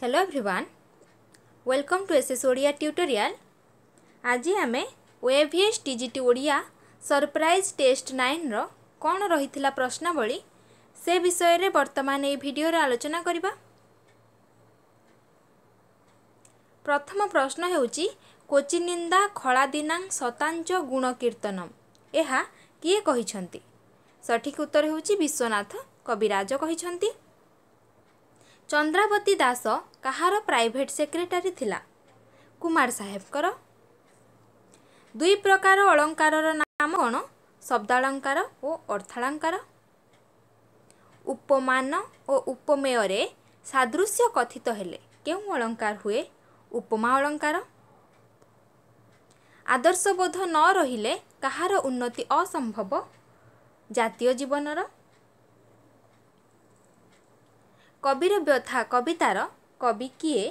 hello everyone welcome to S S Odia tutorial ଆଜି ଆମେ ୱେଭିଏସ୍ T G T Odia surprise test ନାଇନ୍ର କ'ଣ ରହିଥିଲା ପ୍ରଶ୍ନାବଳୀ ସେ ବିଷୟରେ ବର୍ତ୍ତମାନ ଏହି ଭିଡ଼ିଓରେ ଆଲୋଚନା କରିବା ପ୍ରଥମ ପ୍ରଶ୍ନ ହେଉଛି କୋଚିନିନ୍ଦା ଖଳାଦିନାଂ ଶତାଞ୍ଚ ଗୁଣ କୀର୍ତ୍ତନମ୍ ଏହା କିଏ କହିଛନ୍ତି ସଠିକ୍ ଉତ୍ତର ହେଉଛି ବିଶ୍ୱନାଥ କବିରାଜ କହିଛନ୍ତି ଚନ୍ଦ୍ରାବତୀ ଦାସ କାହାର ପ୍ରାଇଭେଟ୍ ସେକ୍ରେଟାରୀ ଥିଲା କୁମାର ସାହେବଙ୍କର ଦୁଇ ପ୍ରକାର ଅଳଙ୍କାରର ନାମ କ'ଣ ଶବ୍ଦାଳଙ୍କାର ଓ ଅର୍ଥାଳଙ୍କାର ଉପମାନ ଓ ଉପମେୟରେ ସାଦୃଶ୍ୟ କଥିତ ହେଲେ କେଉଁ ଅଳଙ୍କାର ହୁଏ ଉପମା ଅଳଙ୍କାର ଆଦର୍ଶବୋଧ ନ ରହିଲେ କାହାର ଉନ୍ନତି ଅସମ୍ଭବ ଜାତୀୟ ଜୀବନର କବିର ବ୍ୟଥା କବିତାର କବି କିଏ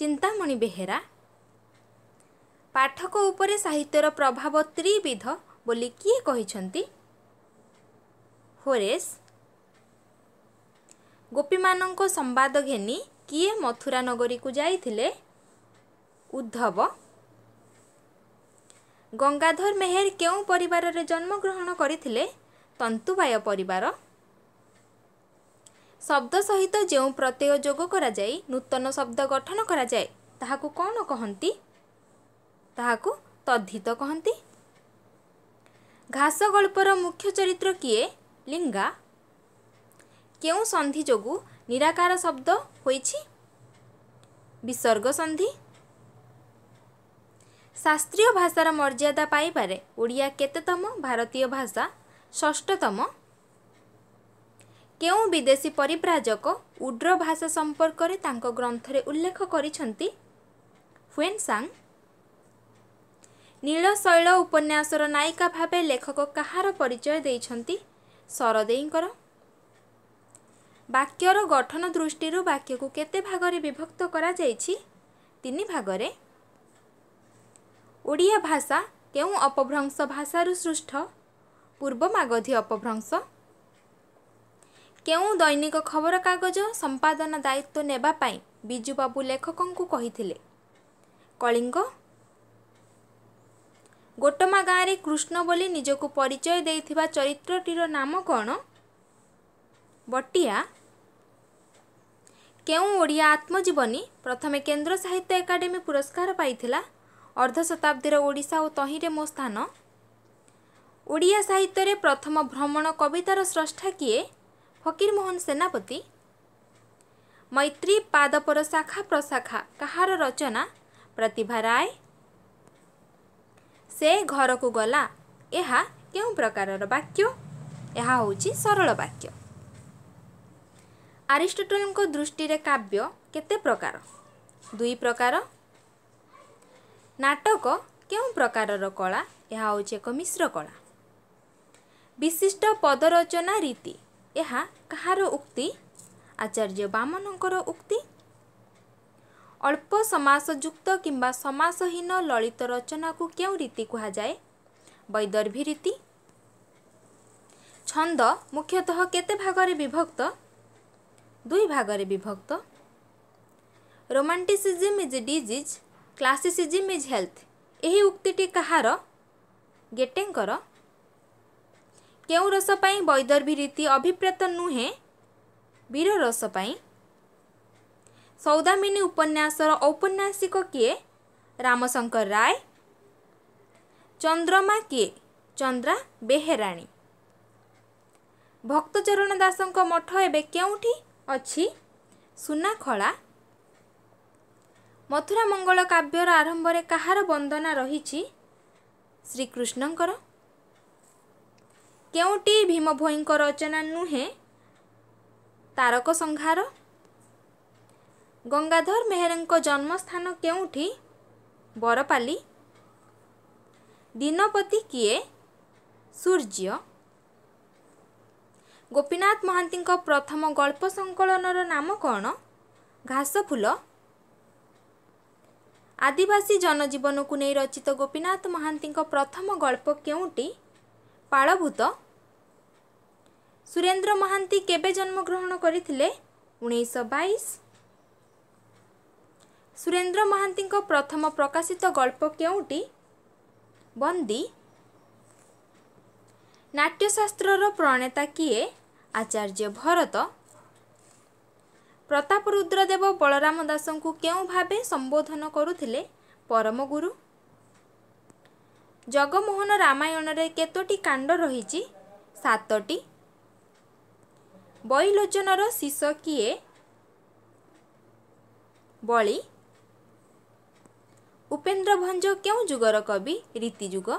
ଚିନ୍ତାମଣି ବେହେରା ପାଠକ ଉପରେ ସାହିତ୍ୟର ପ୍ରଭାବ ତ୍ରିବିଧ ବୋଲି କିଏ କହିଛନ୍ତି ହୋରେସ୍ ଗୋପୀମାନଙ୍କ ସମ୍ବାଦ ଘେନି କିଏ ମଥୁରା ନଗରୀକୁ ଯାଇଥିଲେ ଉଦ୍ଧବ ଗଙ୍ଗାଧର ମେହେର କେଉଁ ପରିବାରରେ ଜନ୍ମଗ୍ରହଣ କରିଥିଲେ ତନ୍ତୁବାୟ ପରିବାର ଶବ୍ଦ ସହିତ ଯେଉଁ ପ୍ରତ୍ୟୟ ଯୋଗ କରାଯାଇ ନୂତନ ଶବ୍ଦ ଗଠନ କରାଯାଏ ତାହାକୁ କ'ଣ କହନ୍ତି ତାହାକୁ ତଦ୍ଧିତ କହନ୍ତି ଘାସ ଗଳ୍ପର ମୁଖ୍ୟ ଚରିତ୍ର କିଏ ଲିଙ୍ଗା କେଉଁ ସନ୍ଧି ଯୋଗୁଁ ନିରାକାର ଶବ୍ଦ ହୋଇଛି ବିସର୍ଗ ସନ୍ଧି ଶାସ୍ତ୍ରୀୟ ଭାଷାର ମର୍ଯ୍ୟାଦା ପାଇବାରେ ଓଡ଼ିଆ କେତେତମ ଭାରତୀୟ ଭାଷା ଷଷ୍ଠତମ କେଉଁ ବିଦେଶୀ ପରିବ୍ରାଜକ ଉଡ୍ର ଭାଷା ସମ୍ପର୍କରେ ତାଙ୍କ ଗ୍ରନ୍ଥରେ ଉଲ୍ଲେଖ କରିଛନ୍ତି ହୁଏନ୍ ହୁଏନସାଙ୍ଗ ନୀଳଶୈଳ ଉପନ୍ୟାସର ନାୟିକା ଭାବେ ଲେଖକ କାହାର ପରିଚୟ ଦେଇଛନ୍ତି ସରଦେଇଙ୍କର ବାକ୍ୟର ଗଠନ ଦୃଷ୍ଟିରୁ ବାକ୍ୟକୁ କେତେ ଭାଗରେ ବିଭକ୍ତ କରାଯାଇଛି ତିନି ଭାଗରେ ଓଡ଼ିଆ ଭାଷା କେଉଁ ଅପଭ୍ରଂଶ ଭାଷାରୁ ସୃଷ୍ଟ ପୂର୍ବ ମାଗଧୀ ଅପଭ୍ରଂଶ କେଉଁ ଦୈନିକ ଖବରକାଗଜ ସମ୍ପାଦନା ଦାୟିତ୍ୱ ନେବା ପାଇଁ ବିଜୁବାବୁ ଲେଖକଙ୍କୁ କହିଥିଲେ କଳିଙ୍ଗ ଗୋଟମା ଗାଁରେ କୃଷ୍ଣ ବୋଲି ନିଜକୁ ପରିଚୟ ଦେଇଥିବା ଚରିତ୍ରଟିର ନାମ କ'ଣ ବଟିଆ କେଉଁ ଓଡ଼ିଆ ଆତ୍ମଜୀବନୀ ପ୍ରଥମେ କେନ୍ଦ୍ର ସାହିତ୍ୟ ଏକାଡେମୀ ପୁରସ୍କାର ପାଇଥିଲା ଅର୍ଦ୍ଧଶତାବ୍ଦୀର ଓଡ଼ିଶା ଓ ତହିଁରେ ମୋ ସ୍ଥାନ ଓଡ଼ିଆ ସାହିତ୍ୟରେ ପ୍ରଥମ ଭ୍ରମଣ କବିତାର ସ୍ରଷ୍ଟା କିଏ ଫକୀରମୋହନ ସେନାପତି ମୈତ୍ରୀ ପାଦପର ଶାଖା ପ୍ରଶାଖା କାହାର ରଚନା ପ୍ରତିଭା ରାୟ ସେ ଘରକୁ ଗଲା ଏହା କେଉଁ ପ୍ରକାରର ବାକ୍ୟ ଏହା ହେଉଛି ସରଳ ବାକ୍ୟ ଆରିଷ୍ଟୋଟଲଙ୍କ ଦୃଷ୍ଟିରେ କାବ୍ୟ କେତେ ପ୍ରକାର ଦୁଇ ପ୍ରକାର ନାଟକ କେଉଁ ପ୍ରକାରର କଳା ଏହା ହେଉଛି ଏକ ମିଶ୍ର କଳା ବିଶିଷ୍ଟ ପଦରଚନା ରୀତି ଏହା କାହାର ଉକ୍ତି ଆଚାର୍ଯ୍ୟ ବାମନଙ୍କର ଉକ୍ତି ଅଳ୍ପ ସମାସଯୁକ୍ତ କିମ୍ବା ସମାସହୀନ ଲଳିତ ରଚନାକୁ କେଉଁ ରୀତି କୁହାଯାଏ ବୈଦର୍ଭୀ ରୀତି ଛନ୍ଦ ମୁଖ୍ୟତଃ କେତେ ଭାଗରେ ବିଭକ୍ତ ଦୁଇ ଭାଗରେ ବିଭକ୍ତ romanticism is disease classicism is health ଏହି ଉକ୍ତିଟି କାହାର ଗେଟେଙ୍କର କେଉଁ ରସ ପାଇଁ ବୈଦର୍ଭୀ ରୀତି ଅଭିପ୍ରେତ ନୁହେଁ ବୀର ରସ ପାଇଁ ସୌଦାମିନୀ ଉପନ୍ୟାସର ଔପନ୍ୟାସିକ କିଏ ରାମଶଙ୍କର ରାୟ ଚନ୍ଦ୍ରମା କିଏ ଚନ୍ଦ୍ରା ବେହେରାଣୀ ଭକ୍ତଚରଣ ଦାସଙ୍କ ମଠ ଏବେ କେଉଁଠି ଅଛି ସୁନାଖଳା ମଥୁରା ମଙ୍ଗଳ କାବ୍ୟର ଆରମ୍ଭରେ କାହାର ବନ୍ଦନା ରହିଛି ଶ୍ରୀକୃଷ୍ଣଙ୍କର କେଉଁଟି ଭୀମ ଭୋଇଙ୍କ ରଚନା ନୁହେଁ ତାରକ ସଂହାର ଗଙ୍ଗାଧର ମେହେରଙ୍କ ଜନ୍ମସ୍ଥାନ କେଉଁଠି ବରପାଲି ଦିନପତି କିଏ ସୂର୍ଯ୍ୟ ଗୋପୀନାଥ ମହାନ୍ତିଙ୍କ ପ୍ରଥମ ଗଳ୍ପ ସଂକଳନର ନାମ କ'ଣ ଘାସଫୁଲ ଆଦିବାସୀ ଜନଜୀବନକୁ ନେଇ ରଚିତ ଗୋପୀନାଥ ମହାନ୍ତିଙ୍କ ପ୍ରଥମ ଗଳ୍ପ କେଉଁଟି ପାଳଭୂତ ସୁରେନ୍ଦ୍ର ମହାନ୍ତି କେବେ ଜନ୍ମଗ୍ରହଣ କରିଥିଲେ ଉଣେଇଶହ ବାଇଶ ସୁରେନ୍ଦ୍ର ମହାନ୍ତିଙ୍କ ପ୍ରଥମ ପ୍ରକାଶିତ ଗଳ୍ପ କେଉଁଟି ବନ୍ଦୀ ନାଟ୍ୟଶାସ୍ତ୍ରର ପ୍ରଣେତା କିଏ ଆଚାର୍ଯ୍ୟ ଭରତ ପ୍ରତାପ ରୁଦ୍ରଦେବ ବଳରାମ ଦାସଙ୍କୁ କେଉଁ ଭାବେ ସମ୍ବୋଧନ କରୁଥିଲେ ପରମଗୁରୁ ଜଗମୋହନ ରାମାୟଣରେ କେତୋଟି କାଣ୍ଡ ରହିଛି ସାତଟି ବୈଲୋଚନର ଶିଷ କିଏ ବଳି ଉପେନ୍ଦ୍ର ଭଞ୍ଜ କେଉଁ ଯୁଗର କବି ରୀତିଯୁଗ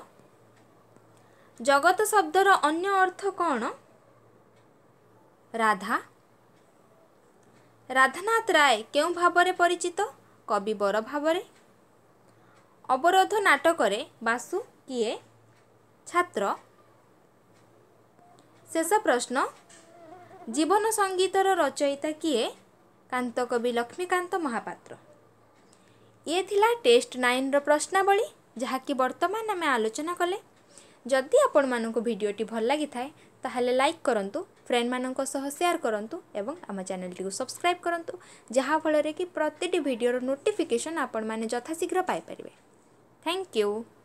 ଜଗତ ଶବ୍ଦର ଅନ୍ୟ ଅର୍ଥ କ'ଣ ରାଧା ରାଧାନାଥ ରାୟ କେଉଁ ଭାବରେ ପରିଚିତ କବିବର ଭାବରେ ଅବରୋଧ ନାଟକରେ ବାସୁ କିଏ ଛାତ୍ର ଶେଷ ପ୍ରଶ୍ନ ଜୀବନ ସଙ୍ଗୀତର ରଚୟିତା କିଏ କାନ୍ତ କବି ଲକ୍ଷ୍ମୀକାନ୍ତ ମହାପାତ୍ର ଇଏ ଥିଲା ଟେଷ୍ଟ ନାଇନ୍ର ପ୍ରଶ୍ନାବଳୀ ଯାହାକି ବର୍ତ୍ତମାନ ଆମେ ଆଲୋଚନା କଲେ ଯଦି ଆପଣମାନଙ୍କୁ ଭିଡ଼ିଓଟି ଭଲ ଲାଗିଥାଏ ତାହେଲେ ଲାଇକ୍ କରନ୍ତୁ ଫ୍ରେଣ୍ଡମାନଙ୍କ ସହ ସେୟାର କରନ୍ତୁ ଏବଂ ଆମ ଚ୍ୟାନେଲଟିକୁ ସବସ୍କ୍ରାଇବ୍ କରନ୍ତୁ ଯାହାଫଳରେ କି ପ୍ରତିଟି ଭିଡ଼ିଓର ନୋଟିଫିକେସନ୍ ଆପଣମାନେ ଯଥାଶୀଘ୍ର ପାଇପାରିବେ ଥ୍ୟାଙ୍କ ୟୁ